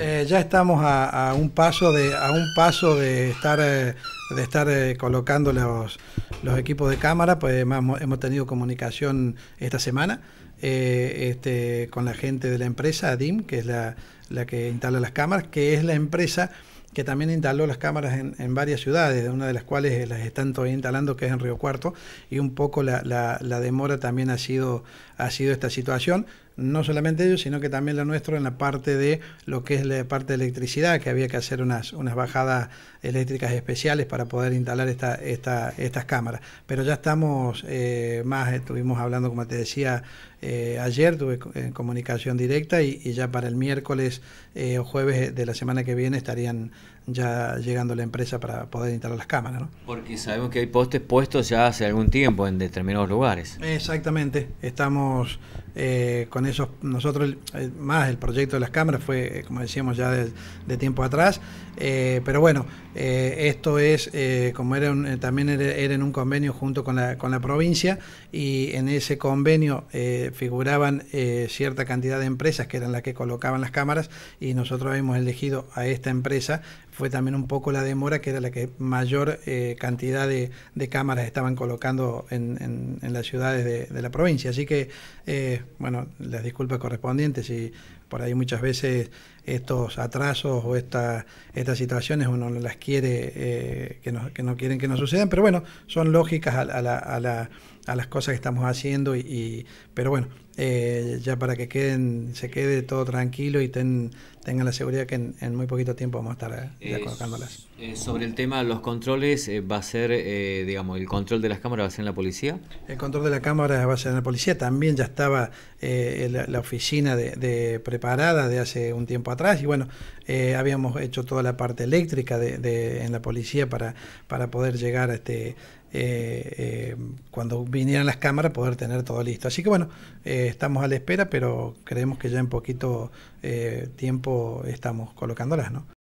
Eh, ya estamos a, un paso de a un paso de estar eh, de estar eh, colocando los, equipos de cámara, pues hemos, hemos tenido comunicación esta semana este, con la gente de la empresa DIM, que es la, que instala las cámaras, que es la empresa que también instaló las cámaras en, varias ciudades, una de las cuales las están todavía instalando, que es en Río Cuarto, y un poco la, la, la demora también ha sido, ha sido esta situación no solamente ellos, sino que también lo nuestro en la parte de lo que es la parte de electricidad, que había que hacer unas, unas bajadas eléctricas especiales para poder instalar esta, esta, estas cámaras. Pero ya estamos eh, más, eh, estuvimos hablando, como te decía, eh, ayer tuve comunicación directa y, ya para el miércoles o jueves de la semana que viene estarían ya llegando la empresa para poder instalar las cámaras. ¿no? Porque sabemos que hay postes puestos ya hace algún tiempo en determinados lugares. Exactamente, estamos eh, con esos, nosotros, más el proyecto de las cámaras fue, eh, como decíamos ya de, tiempo atrás, eh, pero bueno, esto es, como era también era, en un convenio junto con la, con la provincia y en ese convenio figuraban cierta cantidad de empresas que eran las que colocaban las cámaras y nosotros hemos elegido a esta empresa fue también un poco la demora, que era la que mayor eh, cantidad de, cámaras estaban colocando en, las ciudades de, la provincia. Así que, eh, bueno, las disculpas correspondientes y por ahí muchas veces estos atrasos o esta, estas situaciones uno las quiere, eh, que, no, que, no, quieren que no sucedan, pero bueno, son lógicas a, las cosas que estamos haciendo, y, pero bueno, eh, ya para que queden, se quede todo tranquilo y ten, tengan la seguridad que en, muy poquito tiempo vamos a estar eh, colocándolas. sobre el tema de los controles, ¿va a ser, digamos, el control de las cámaras va a ser en la policía? El control de las cámaras va a ser en la policía, también ya estaba eh, la, oficina de, preparada de hace un tiempo atrás y bueno, eh, habíamos hecho toda la parte eléctrica de, en la policía para, para poder llegar a este... Eh, cuando vinieran las cámaras poder tener todo listo. Así que bueno, estamos a la espera, pero creemos que ya en poquito tiempo estamos colocándolas, ¿no?